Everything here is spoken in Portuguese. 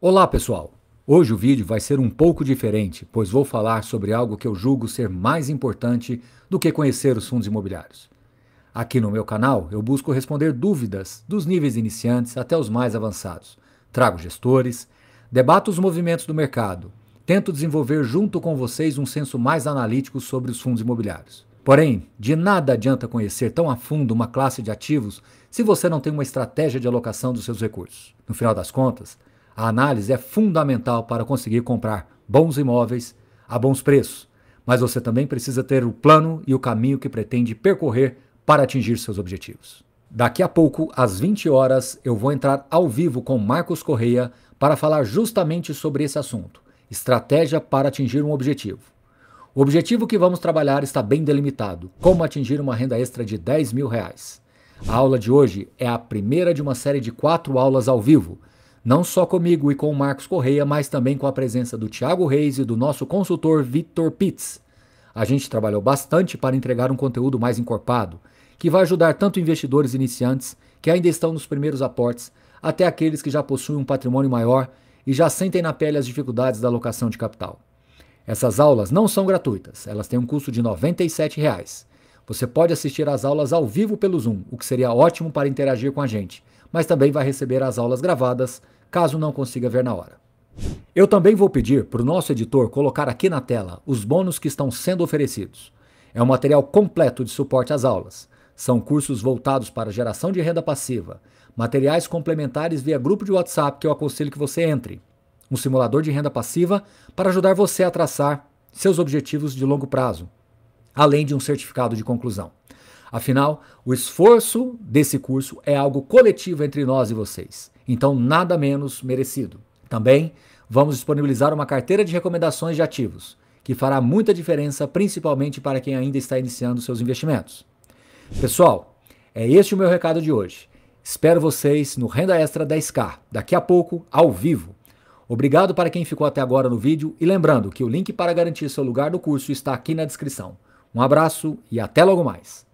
Olá pessoal! Hoje o vídeo vai ser um pouco diferente, pois vou falar sobre algo que eu julgo ser mais importante do que conhecer os fundos imobiliários. Aqui no meu canal eu busco responder dúvidas dos níveis iniciantes até os mais avançados. Trago gestores, debato os movimentos do mercado, tento desenvolver junto com vocês um senso mais analítico sobre os fundos imobiliários. Porém, de nada adianta conhecer tão a fundo uma classe de ativos se você não tem uma estratégia de alocação dos seus recursos. No final das contas, a análise é fundamental para conseguir comprar bons imóveis a bons preços, mas você também precisa ter o plano e o caminho que pretende percorrer para atingir seus objetivos. Daqui a pouco, às 20 horas, eu vou entrar ao vivo com Marcos Correia para falar justamente sobre esse assunto: estratégia para atingir um objetivo. O objetivo que vamos trabalhar está bem delimitado: como atingir uma renda extra de 10 mil reais. A aula de hoje é a primeira de uma série de quatro aulas ao vivo não só comigo e com o Marcos Correia, mas também com a presença do Thiago Reis e do nosso consultor Victor Pitts. A gente trabalhou bastante para entregar um conteúdo mais encorpado, que vai ajudar tanto investidores iniciantes, que ainda estão nos primeiros aportes, até aqueles que já possuem um patrimônio maior e já sentem na pele as dificuldades da alocação de capital. Essas aulas não são gratuitas, elas têm um custo de R$ 97. Reais. Você pode assistir às aulas ao vivo pelo Zoom, o que seria ótimo para interagir com a gente, mas também vai receber as aulas gravadas, caso não consiga ver na hora. Eu também vou pedir para o nosso editor colocar aqui na tela os bônus que estão sendo oferecidos. É um material completo de suporte às aulas. São cursos voltados para geração de renda passiva, materiais complementares via grupo de WhatsApp que eu aconselho que você entre, um simulador de renda passiva para ajudar você a traçar seus objetivos de longo prazo, além de um certificado de conclusão. Afinal, o esforço desse curso é algo coletivo entre nós e vocês, então nada menos merecido. Também vamos disponibilizar uma carteira de recomendações de ativos, que fará muita diferença, principalmente para quem ainda está iniciando seus investimentos. Pessoal, é este o meu recado de hoje. Espero vocês no Renda Extra 10K, daqui a pouco, ao vivo. Obrigado para quem ficou até agora no vídeo e lembrando que o link para garantir seu lugar no curso está aqui na descrição. Um abraço e até logo mais.